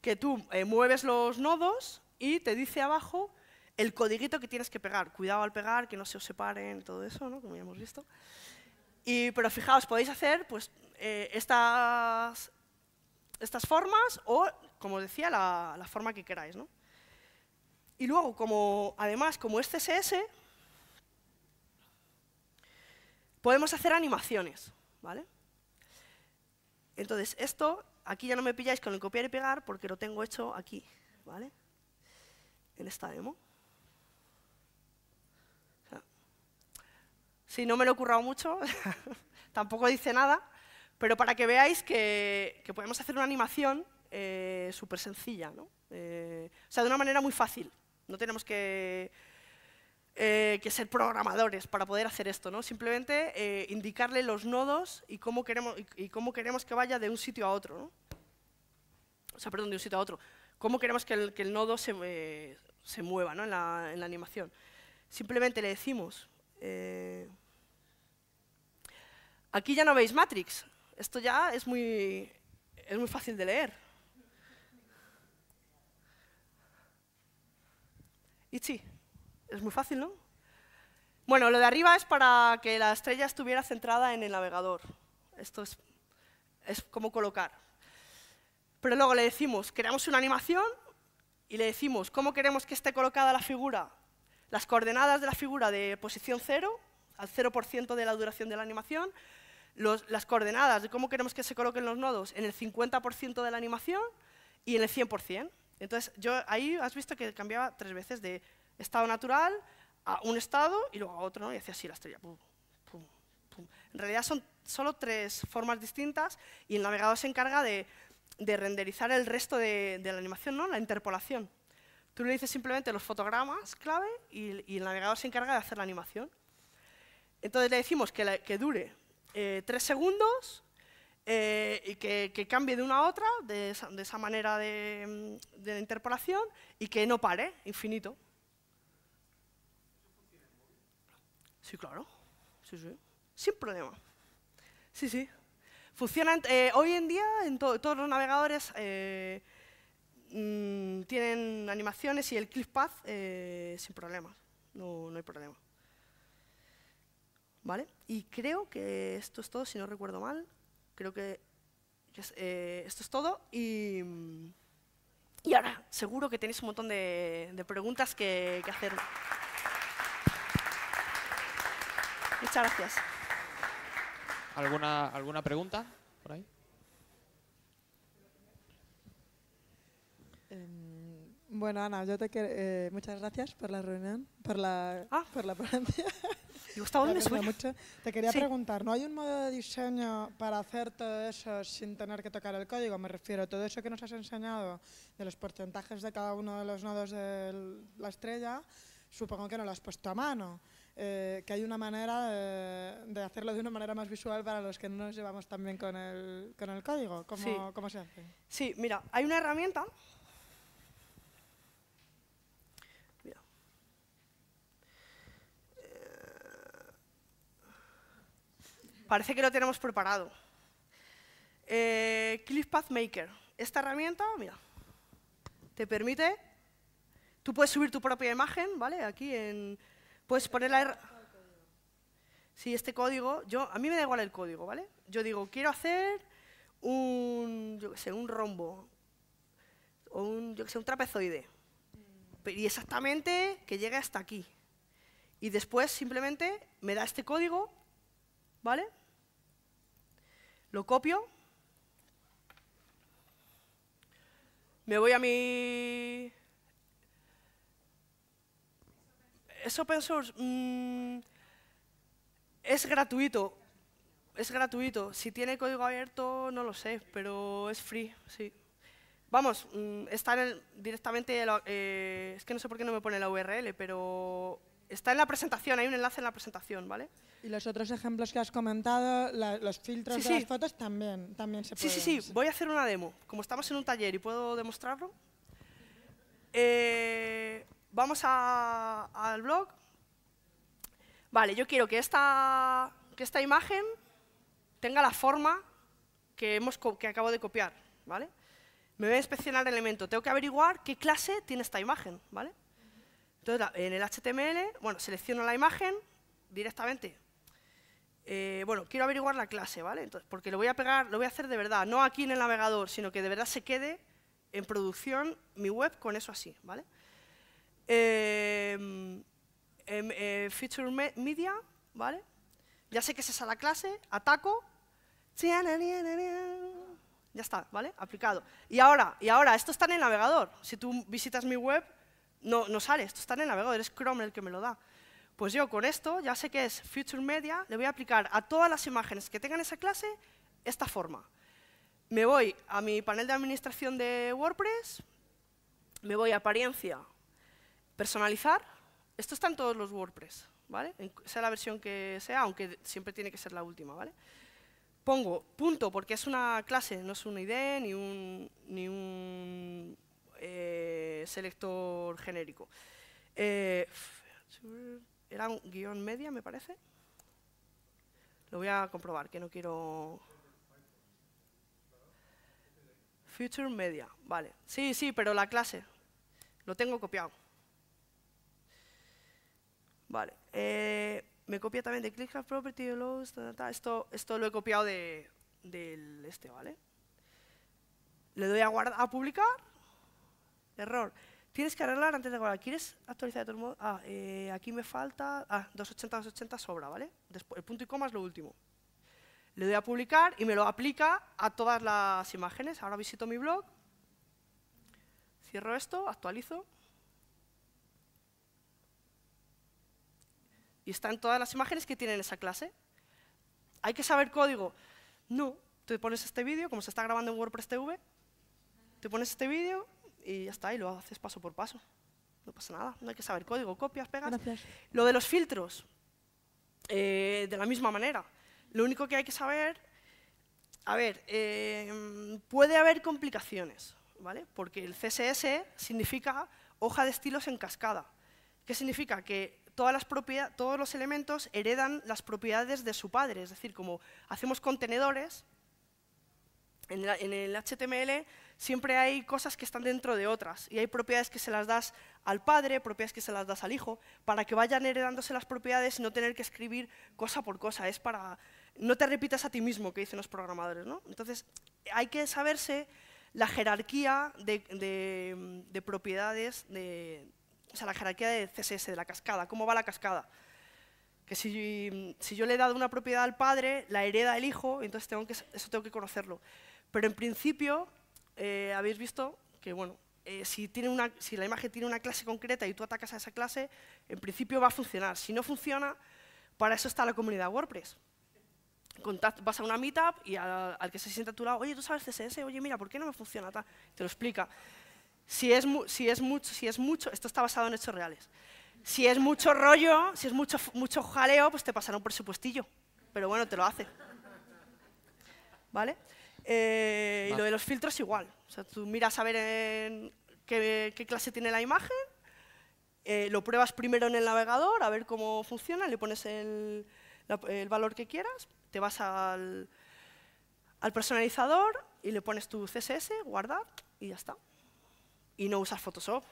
que tú eh, mueves los nodos y te dice abajo el codiguito que tienes que pegar. Cuidado al pegar, que no se os separen, todo eso, ¿no? como ya hemos visto. pero fijaos, podéis hacer pues, eh, estas, estas formas o, como os decía, la, forma que queráis. ¿no? Y luego, como, además, como es CSS, podemos hacer animaciones. ¿vale? Entonces, esto, aquí ya no me pilláis con el copiar y pegar porque lo tengo hecho aquí, ¿vale? En esta demo. Si no me lo he currado mucho, tampoco dice nada, pero para que veáis que, podemos hacer una animación eh, súper sencilla, ¿no? Eh, o sea, de una manera muy fácil. No tenemos que eh, que ser programadores para poder hacer esto, ¿no? Simplemente eh, indicarle los nodos y cómo, queremos, y, cómo queremos que vaya de un sitio a otro, ¿no? O sea, perdón, de un sitio a otro. Cómo queremos que el, nodo eh, se, mueva ¿no? en, la, en, la, animación. Simplemente le decimos... aquí ya no veis Matrix. Esto ya es muy, es muy fácil de leer. sí... Es muy fácil, ¿no? Bueno, lo de arriba es para que la estrella estuviera centrada en el navegador. Esto es, cómo colocar. Pero luego le decimos, creamos una animación y le decimos cómo queremos que esté colocada la figura, las coordenadas de la figura de posición 0, al 0% de la duración de la animación, las coordenadas de cómo queremos que se coloquen los nodos en el 50% de la animación y en el 100%. Entonces, yo ahí has visto que cambiaba tres veces de estado natural a un estado y luego a otro, ¿no? y hace así la estrella. Pum, pum, En realidad son solo tres formas distintas y el navegador se encarga de, renderizar el resto de, la animación, ¿no? la interpolación. Tú le dices simplemente los fotogramas clave y, el navegador se encarga de hacer la animación. Entonces le decimos que, dure eh, tres segundos eh, y que, cambie de una a otra, de esa, manera de interpolación, y que no pare, infinito. Sí, claro. Sí, sí. Sin problema. Sí, sí. Funcionan, eh, hoy en día, en todos los navegadores eh, mm, tienen animaciones y el Cliff Path eh, sin problemas. No, no hay problema. ¿Vale? Y creo que esto es todo, si no recuerdo mal. Creo que esto es todo. Y, ahora, seguro que tenéis un montón de, preguntas que hacer. Muchas gracias. ¿Alguna, alguna pregunta por ahí? Em, bueno, Ana, yo te eh, muchas gracias por la reunión, por la, ah. por la ponencia. Mucho. Te quería preguntar, ¿no hay un modo de diseño para hacer todo eso sin tener que tocar el código? Me refiero, a todo eso que nos has enseñado de los porcentajes de cada uno de los nodos de la estrella, supongo que no lo has puesto a mano. Eh, que hay una manera eh, de hacerlo de una manera más visual para los que no nos llevamos tan bien con el, con el código. ¿Cómo, se hace? Sí, mira, hay una herramienta eh, parece que lo tenemos preparado. Cliff Path Maker. Esta herramienta, mira, te permite, tú puedes subir tu propia imagen, ¿vale? Aquí en Puedes poner la... Sí, este código, yo, a mí me da igual el código, ¿vale? Yo digo, quiero hacer un, un rombo o yo un trapezoide. Y exactamente que llegue hasta aquí. Y después simplemente me da este código, ¿vale? Lo copio. Me voy a mi es open source. Mm, es gratuito. Es gratuito. Si tiene código abierto, no lo sé, pero es free, sí. Vamos, mm, está directamente, eh, es que no sé por qué no me pone la URL, pero está en la presentación, hay un enlace en la presentación, ¿vale? Y los otros ejemplos que has comentado, los filtros de las fotos también, también se sí, pueden. Sí, sí, sí, voy a hacer una demo. Como estamos en un taller y puedo demostrarlo, eh, Vamos al blog. Vale, yo quiero que esta, que esta imagen tenga la forma que, hemos, que acabo de copiar, ¿vale? Me voy a inspeccionar el elemento. Tengo que averiguar qué clase tiene esta imagen, ¿vale? Entonces, en el HTML, bueno, selecciono la imagen directamente. Eh, bueno, quiero averiguar la clase, ¿vale? Entonces, porque lo voy a pegar, lo voy a hacer de verdad, no aquí en el navegador, sino que de verdad se quede en producción mi web con eso así, ¿vale? Em, em, eh, Future Media, ¿vale? Ya sé que es esa la clase, ataco, ya está, ¿vale? Aplicado. Y ahora, y ahora, esto está en el navegador. Si tú visitas mi web, no, no sale, esto está en el navegador, es Chrome el que me lo da. Pues yo con esto, ya sé que es Future Media, le voy a aplicar a todas las imágenes que tengan esa clase esta forma. Me voy a mi panel de administración de WordPress, me voy a apariencia, Personalizar, esto está en todos los WordPress, ¿vale? Sea la versión que sea, aunque siempre tiene que ser la última, ¿vale? Pongo punto porque es una clase, no es una ID ni un, ni un eh, selector genérico. Eh, era un guión media, me parece. Lo voy a comprobar, que no quiero... Future Media, vale. Sí, sí, pero la clase. Lo tengo copiado. Vale. Eh, me copia también de ClickHub Property, loads Esto, esto lo he copiado de, del este, ¿vale? Le doy a, guardar, a publicar. Error. Tienes que arreglar antes de guardar. ¿Quieres actualizar de todo modo? Ah, eh, aquí me falta... Ah, 280, 280 sobra, ¿vale? Después, el punto y coma es lo último. Le doy a publicar y me lo aplica a todas las imágenes. Ahora visito mi blog. Cierro esto, actualizo. y están todas las imágenes que tienen esa clase. ¿Hay que saber código? No. Te pones este vídeo, como se está grabando en WordPress TV, te pones este vídeo y ya está, y lo haces paso por paso. No pasa nada, no hay que saber código, copias, pegas. Lo de los filtros, eh, de la misma manera. Lo único que hay que saber, a ver, em, puede haber complicaciones, ¿vale? Porque el CSS significa hoja de estilos en cascada. ¿Qué significa? Que todas las todos los elementos heredan las propiedades de su padre. Es decir, como hacemos contenedores, en, el HTML siempre hay cosas que están dentro de otras y hay propiedades que se las das al padre, propiedades que se las das al hijo, para que vayan heredándose las propiedades y no tener que escribir cosa por cosa. Es para no te repitas a ti mismo, que dicen los programadores. ¿no? Entonces, hay que saberse la jerarquía de, de propiedades de, o sea, la jerarquía de CSS, de la cascada, cómo va la cascada. Que si, si, yo le he dado una propiedad al padre, la hereda el hijo, entonces tengo que, eso tengo que conocerlo. Pero en principio, eh, habéis visto que, bueno, eh, si, tiene una, si la imagen tiene una clase concreta y tú atacas a esa clase, en principio va a funcionar. Si no funciona, para eso está la comunidad WordPress. vas a una meetup y al, que se sienta a tu lado, oye, tú sabes CSS, oye, mira, ¿por qué no me funciona? Te lo explica. Si es, mucho, si es mucho, esto está basado en hechos reales. Si es mucho rollo, si es mucho, mucho jaleo, pues te pasará un presupuestillo. Pero bueno, te lo hace. ¿Vale? Eh, y lo de los filtros igual. O sea, tú miras a ver en qué, clase tiene la imagen, eh, lo pruebas primero en el navegador, a ver cómo funciona, le pones el, valor que quieras, te vas al, al personalizador y le pones tu CSS, guardar y ya está y no usas Photoshop.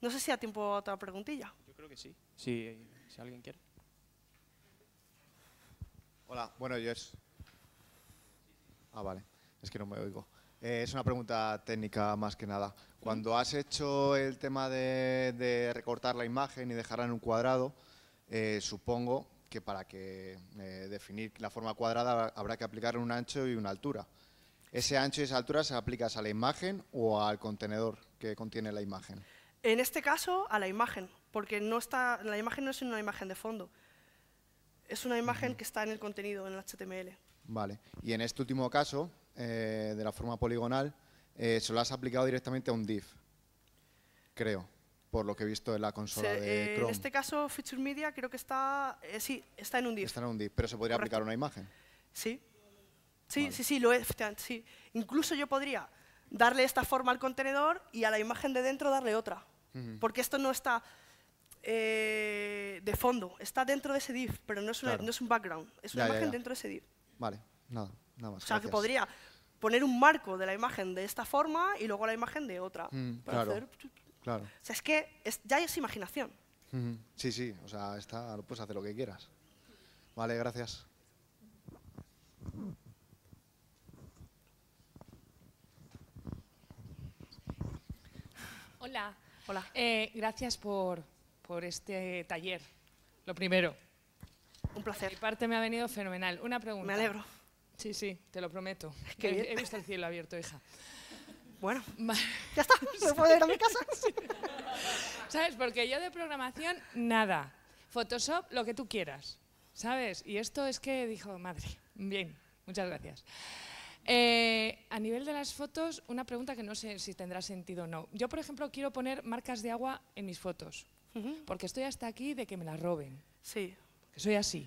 No sé si da tiempo a otra preguntilla. Yo creo que sí, eh, si, alguien quiere. Hola, bueno, yo es... Ah, vale, es que no me oigo. Eh, es una pregunta técnica más que nada. Cuando has hecho el tema de, recortar la imagen y dejarla en un cuadrado, eh, supongo que para que definir la forma cuadrada habrá que aplicar un ancho y una altura. Ese ancho y esa altura se aplicas a la imagen o al contenedor que contiene la imagen. En este caso, a la imagen, porque no está, la imagen no es una imagen de fondo, es una imagen que está en el contenido, en el HTML. Vale, y en este último caso, eh, de la forma poligonal, eh, se lo has aplicado directamente a un div, creo, por lo que he visto en la consola de eh, Chrome. En este caso, Feature Media creo que está, sí, está en un div. Está en un div, pero se podría aplicar aplicar una imagen. Sí, Sí, sí, sí, lo es, sí. Incluso yo podría darle esta forma al contenedor y a la imagen de dentro darle otra. Porque esto no está eh, de fondo, está dentro de ese div, pero no es, no es un background, es una imagen dentro de ese div. Vale, nada, nada más. O sea, que podría poner un marco de la imagen de esta forma y luego la imagen de otra. Mm, para claro, hacer... claro. O sea, es que ya es imaginación. Sí, sí, o sea, está, puedes hacer lo que quieras. Vale, gracias. Hola. Eh, gracias por, por este taller, lo primero. Un placer. Mi parte me ha venido fenomenal. Una pregunta. Me alegro. Sí, sí, te lo prometo. he, visto el cielo abierto, hija. Bueno, ya está, me puede ir a mi casa. ¿Sabes? Porque yo de programación, nada. Photoshop, lo que tú quieras, ¿sabes? Y esto es que dijo, madre, bien, muchas gracias. Eh, a nivel de las fotos, una pregunta que no sé si tendrá sentido o no. Yo, por ejemplo, quiero poner marcas de agua en mis fotos, porque estoy hasta aquí de que me las roben. Sí. Que soy así.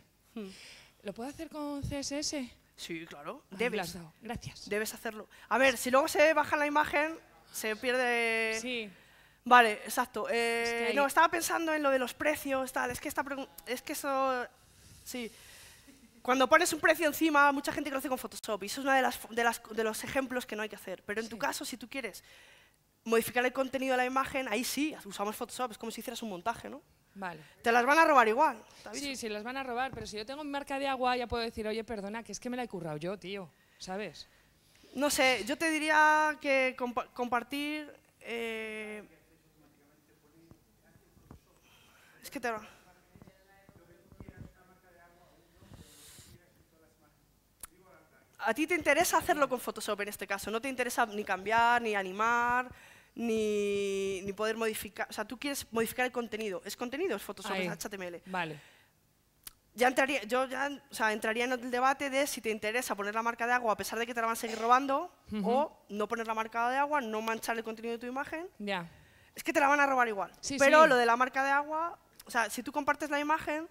¿Lo puedo hacer con CSS? Sí, claro. Ah, Debes. Gracias. Debes hacerlo. A ver, si luego se baja la imagen, se pierde... Sí. Vale, exacto. Eh, no, estaba pensando en lo de los precios, tal. Es que, esta es que eso... Sí cuando pones un precio encima, mucha gente conoce con Photoshop y eso es uno de, las, de, los ejemplos que no hay que hacer. Pero en tu caso, si tú quieres modificar el contenido de la imagen, ahí sí, usamos Photoshop, es como si hicieras un montaje, ¿no? Vale. Te las van a robar igual. Sí, sí, las van a robar, pero si yo tengo mi marca de agua, ya puedo decir, oye, perdona, que es que me la he currado yo, tío, ¿sabes? No sé, yo te diría que compartir... Eh, es que te... va a ti te interesa hacerlo con Photoshop en este caso, no te interesa ni cambiar, ni animar, ni, poder modificar, o sea, tú quieres modificar el contenido, es contenido, es Photoshop, es HTML. Vale. Ya entraría, yo ya entraría en el debate de si te interesa poner la marca de agua a pesar de que te la van a seguir robando o no poner la marca de agua, no manchar el contenido de tu imagen. Ya. Es que te la van a robar igual. Pero lo de la marca de agua, o sea, si tú compartes la imagen,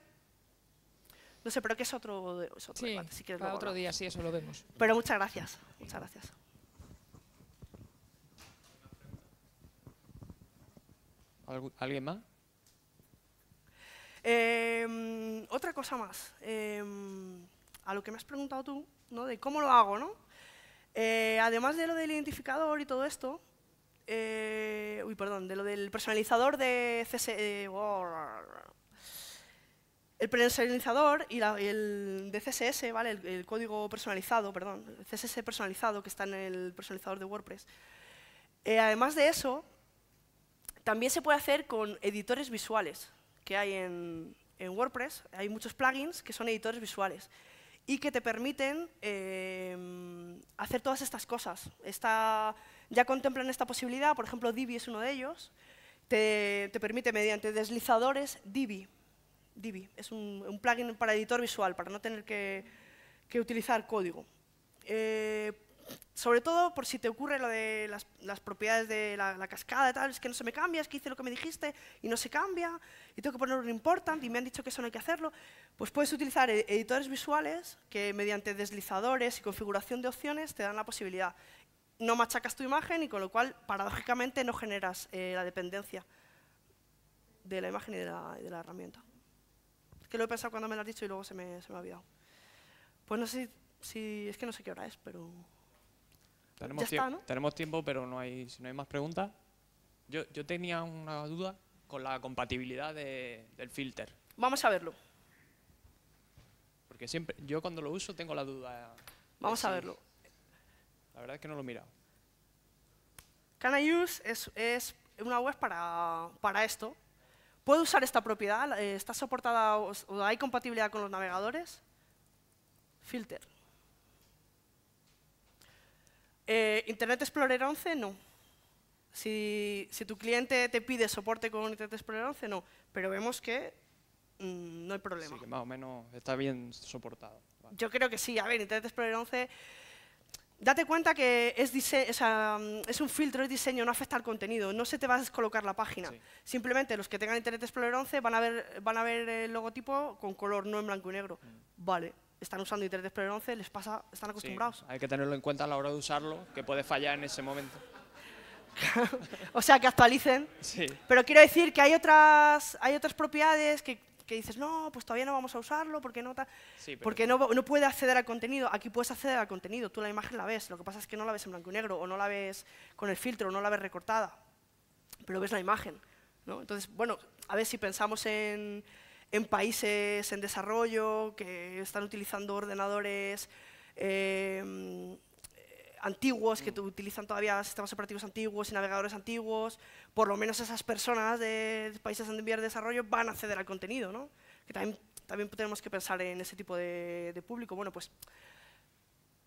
no sé, pero que es otro, otro debate, si otro día, sí, eso lo vemos. Pero muchas gracias, muchas gracias. ¿Alguien más? Em, otra cosa más. Em, a lo que me has preguntado tú, ¿no? De cómo lo hago, ¿no? Eh, además de lo del identificador y todo esto, eh, uy, perdón, de lo del personalizador de CSS, eh, oh, el personalizador y el CSS, ¿vale? El, código personalizado, perdón, el CSS personalizado que está en el personalizador de WordPress. Eh, además de eso, también se puede hacer con editores visuales que hay en, WordPress. Hay muchos plugins que son editores visuales y que te permiten em, hacer todas estas cosas. ya contemplan esta posibilidad, por ejemplo, Divi es uno de ellos. Te, te permite mediante deslizadores Divi Divi. Es un, plugin para editor visual, para no tener que, utilizar código. Eh, sobre todo por si te ocurre lo de las, propiedades de la, cascada y tal, es que no se me cambia, es que hice lo que me dijiste y no se cambia, y tengo que poner un important y me han dicho que eso no hay que hacerlo, pues puedes utilizar e, editores visuales que mediante deslizadores y configuración de opciones te dan la posibilidad. No machacas tu imagen y con lo cual, paradójicamente, no generas eh, la dependencia de la imagen y de la herramienta que lo he pensado cuando me lo has dicho y luego se me, se me ha olvidado. Pues no sé si, es que no sé qué hora es, pero... Tenemos, ya está, ¿no? tenemos tiempo, pero no hay, si no hay más preguntas. Yo, yo tenía una duda con la compatibilidad del filter. Vamos a verlo. Porque siempre, yo cuando lo uso tengo la duda. Vamos a verlo. La verdad es que no lo he mirado. Can I use es, es una web para, para esto, ¿Puedo usar esta propiedad? Eh, ¿Está soportada o hay compatibilidad con los navegadores? Filter. Eh, Internet Explorer 11, no. Si, tu cliente te pide soporte con Internet Explorer 11, no. Pero vemos que mm, no hay problema. Sí, que más o menos está bien soportado. Yo creo que sí. A ver, Internet Explorer 11 date cuenta que mm, es, un filtro, es diseño, no afecta al contenido, no se te va a descolocar la página. Simplemente los que tengan Internet Explorer 11 van a, ver, van a ver el logotipo con color, no en blanco y negro. Mm. Vale, están usando Internet Explorer 11, les pasa, están acostumbrados. hay que tenerlo en cuenta a la hora de usarlo, que puede fallar en ese momento. o sea, que actualicen. Sí. Pero quiero decir que hay otras, hay otras propiedades que que dices, no, pues todavía no vamos a usarlo porque no, porque no, puede acceder al contenido. Aquí puedes acceder al contenido, tú la imagen la ves, lo que pasa es que no la ves en blanco y negro, o no la ves con el filtro, o no la ves recortada, pero ves la imagen. Entonces, bueno, a ver si pensamos en, países en desarrollo que están utilizando ordenadores... Em, antiguos, que mm. utilizan todavía sistemas operativos antiguos y navegadores antiguos, por lo menos esas personas de países en vías de desarrollo van a acceder al contenido, ¿no? Que también, tenemos que pensar en ese tipo de, público. Bueno, pues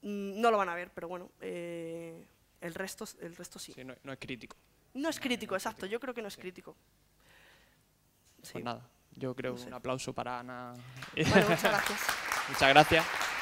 mm, no lo van a ver, pero bueno, eh, el, resto, el resto sí. no, es crítico. No es crítico, exacto. Yo creo que no es crítico. Pues nada, yo creo que un aplauso para Ana. Bueno, muchas gracias. muchas gracias.